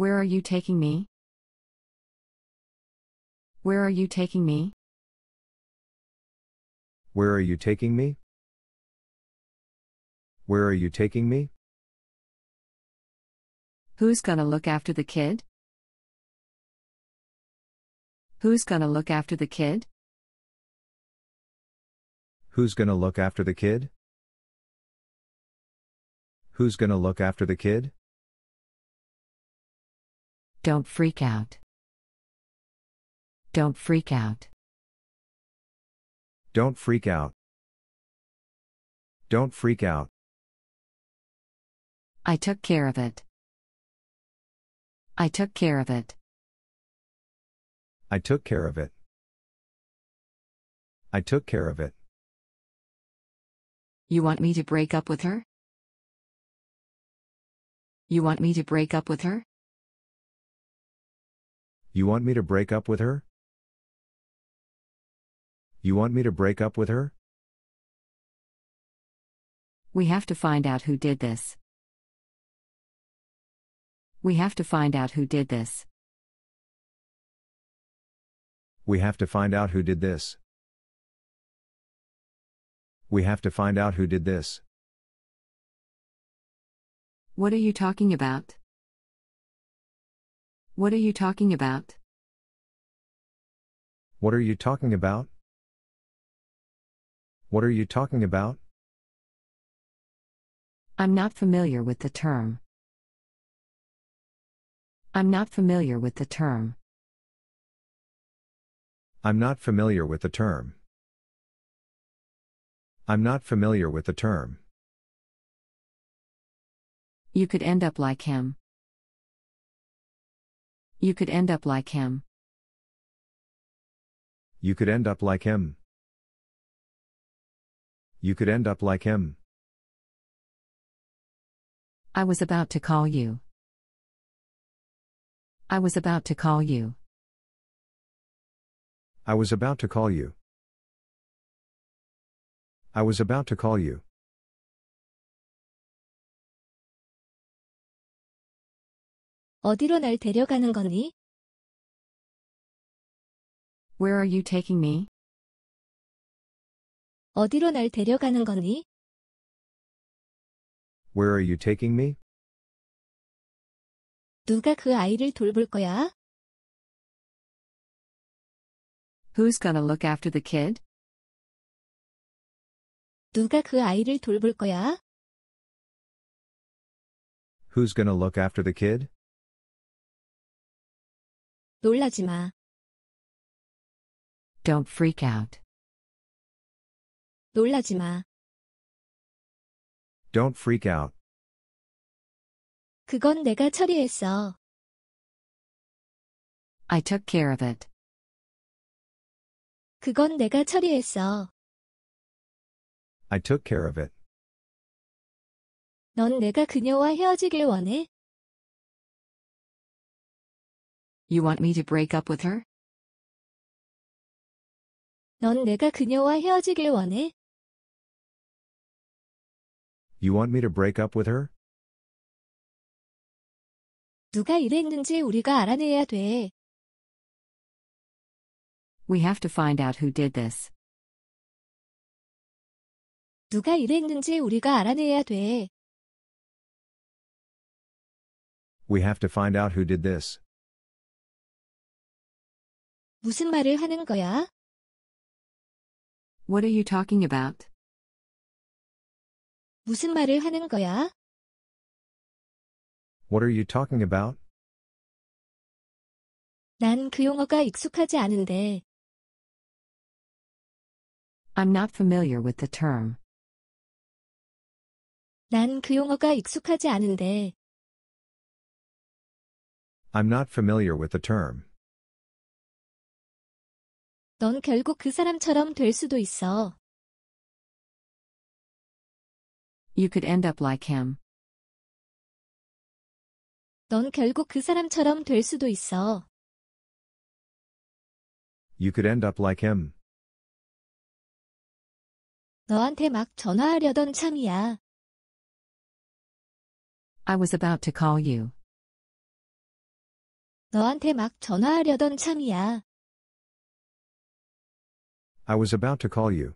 Where are you taking me? Where are you taking me? Where are you taking me? Where are you taking me? Who's gonna look after the kid? Who's gonna look after the kid? Who's gonna look after the kid? Who's gonna look after the kid? Don't freak out. Don't freak out. Don't freak out. Don't freak out. I took care of it. I took care of it. I took care of it. I took care of it. You want me to break up with her? You want me to break up with her? You want me to break up with her? You want me to break up with her? We have to find out who did this. We have to find out who did this. We have to find out who did this. We have to find out who did this. What are you talking about? What are you talking about? What are you talking about? What are you talking about? I'm not familiar with the term. I'm not familiar with the term. I'm not familiar with the term. I'm not familiar with the term. You could end up like him. You could end up like him. You could end up like him. You could end up like him. I was about to call you. I was about to call you. I was about to call you. I was about to call you. 어디로 날 데려가는 거니? Where are you taking me? 어디로 날 데려가는 거니? Where are you taking me? 누가 그 아이를 돌볼 거야? Who's gonna look after the kid? 누가 그 아이를 돌볼 거야? Who's gonna look after the kid? 놀라지 마. Don't freak out. 놀라지 마. Don't freak out. 그건 내가 처리했어. I took care of it. 그건 내가 처리했어. I took care of it. 넌 내가 그녀와 헤어지길 원해? You want me to break up with her? 넌 내가 그녀와 헤어지길 원해? You want me to break up with her? 누가 우리가 알아내야 돼. We have to find out who did this. 누가 우리가 알아내야 돼. We have to find out who did this. 무슨 말을 하는 거야? What are you talking about? 무슨 말을 하는 거야? What are you talking about? 그 용어가 익숙하지 않은데. I'm not familiar with the term. 그 용어가 익숙하지 않은데. I'm not familiar with the term. 넌 결국 그 사람처럼 될 수도 있어. You could end up like him. 넌 결국 그 사람처럼 될 수도 있어. You could end up like him. 너한테 막 전화하려던 참이야. I was about to call you. 너한테 막 전화하려던 참이야. I was about to call you.